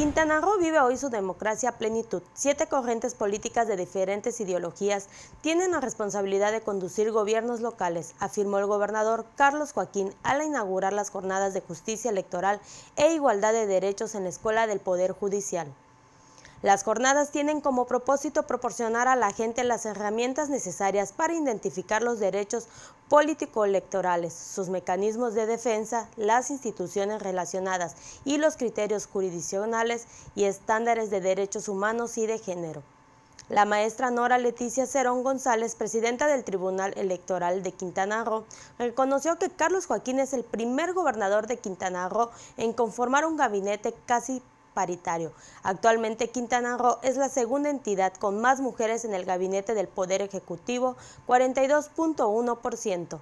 Quintana Roo vive hoy su democracia a plenitud. Siete corrientes políticas de diferentes ideologías tienen la responsabilidad de conducir gobiernos locales, afirmó el gobernador Carlos Joaquín al inaugurar las jornadas de justicia electoral e igualdad de derechos en la Escuela del Poder Judicial. Las jornadas tienen como propósito proporcionar a la gente las herramientas necesarias para identificar los derechos político-electorales, sus mecanismos de defensa, las instituciones relacionadas y los criterios jurisdiccionales y estándares de derechos humanos y de género. La maestra Nora Leticia Cerón González, presidenta del Tribunal Electoral de Quintana Roo, reconoció que Carlos Joaquín es el primer gobernador de Quintana Roo en conformar un gabinete casi paritario. Actualmente Quintana Roo es la segunda entidad con más mujeres en el gabinete del Poder Ejecutivo, 42.1%.